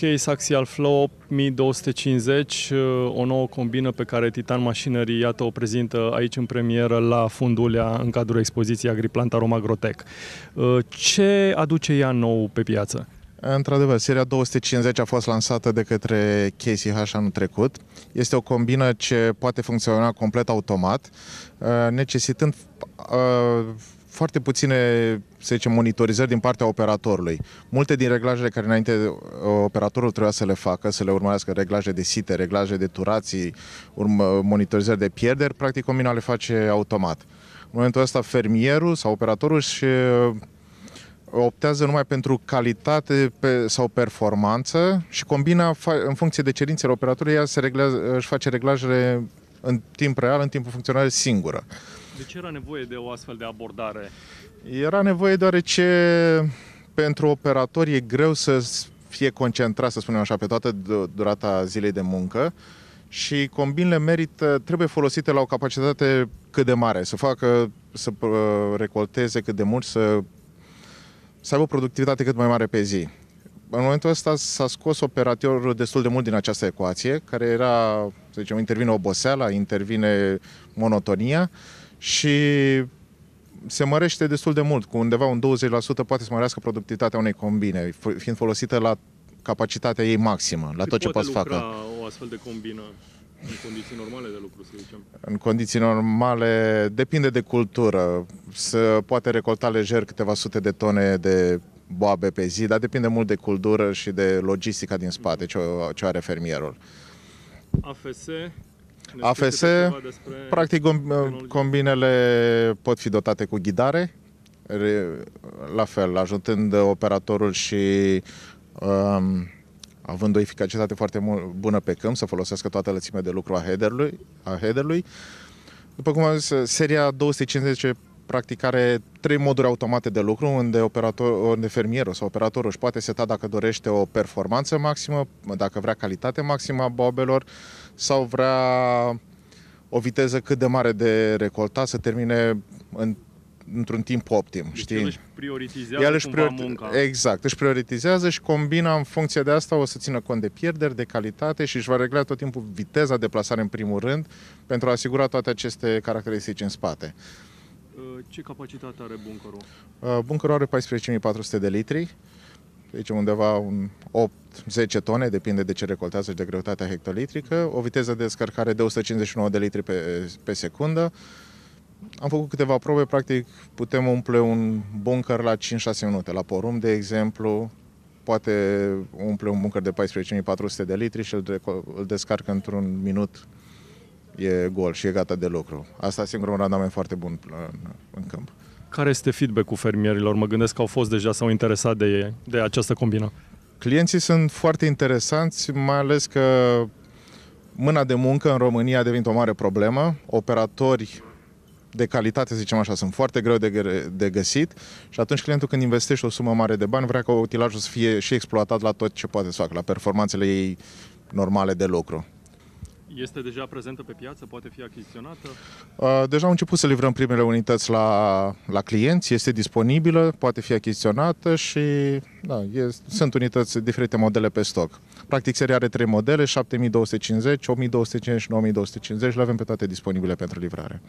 Case Axial Flow 8250, uh, o nouă combină pe care Titan Machinery, iată, o prezintă aici în premieră la Fundulea în cadrul expoziției Roma Grotec. Uh, ce aduce ea nou pe piață? Într-adevăr, seria 250 a fost lansată de către KCH anul trecut. Este o combină ce poate funcționa complet automat, uh, necesitând foarte puține, să zicem, monitorizări din partea operatorului. Multe din reglajele care înainte uh, operatorul trebuia să le facă, să le urmărească, reglaje de site, reglaje de turații, urmă, monitorizări de pierderi, practic Comina le face automat. În momentul ăsta fermierul sau operatorul și uh, optează numai pentru calitate pe, sau performanță și combina în funcție de cerințele operatorului, ea se reglează, își face reglajele în timp real, în timpul funcționare singură. De ce era nevoie de o astfel de abordare? Era nevoie deoarece pentru operatori e greu să fie concentrat, să spunem așa, pe toată durata zilei de muncă și combinele merită, trebuie folosite la o capacitate cât de mare, să facă, să uh, recolteze cât de mult, să, să aibă productivitate cât mai mare pe zi. În momentul ăsta s-a scos operatorul destul de mult din această ecuație, care era, să zicem, intervine oboseala, intervine monotonia și se mărește destul de mult, cu undeva un 20% poate să mărească productivitatea unei combine, fiind folosită la capacitatea ei maximă, la Cât tot ce poate să facă. o astfel de combină? În condiții normale de lucru, să zicem. În condiții normale, depinde de cultură. Se poate recolta lejer câteva sute de tone de boabe pe zi, dar depinde mult de cultură și de logistica din spate, ce, ce are fermierul. AFS AFS, practic, combinele pot fi dotate cu ghidare, la fel, ajutând operatorul și um, având o eficacitate foarte bună pe câmp, să folosească toată lățimea de lucru a headerului. A headerului. După cum am zis, seria 250 practic are trei moduri automate de lucru, unde, operator, unde fermierul sau operatorul își poate seta dacă dorește o performanță maximă, dacă vrea calitate maximă a bobelor sau vrea o viteză cât de mare de recolta să termine în într-un timp optim, deci știi? El își prioritizează el își priori... munca. Exact, își prioritizează și combina în funcție de asta, o să țină cont de pierderi, de calitate și își va regla tot timpul viteza de plasare în primul rând pentru a asigura toate aceste caracteristici în spate. Uh, ce capacitate are buncărul? Uh, buncărul are 14.400 de litri, deci undeva un 8-10 tone, depinde de ce recoltează și de greutatea hectolitrică, o viteză de descărcare de 159 de litri pe, pe secundă. Am făcut câteva probe, practic putem umple un buncăr la 5-6 minute. La porum, de exemplu, poate umple un buncăr de 14.400 de litri și îl descarcă într-un minut e gol și e gata de lucru. Asta e un randament foarte bun în, în câmp. Care este feedback-ul fermierilor? Mă gândesc că au fost deja, s-au interesat de, de această combină. Clienții sunt foarte interesanți, mai ales că mâna de muncă în România a devenit o mare problemă. Operatori de calitate, să zicem așa, sunt foarte greu de, de găsit și atunci clientul când investește o sumă mare de bani vrea ca utilajul să fie și exploatat la tot ce poate să facă, la performanțele ei normale de lucru. Este deja prezentă pe piață? Poate fi achiziționată? Uh, deja am început să livrăm primele unități la, la clienți, este disponibilă, poate fi achiziționată și da, e, sunt unități, diferite modele pe stoc. Practic, seria are trei modele, 7250, 8250 și 9250, le avem pe toate disponibile pentru livrare.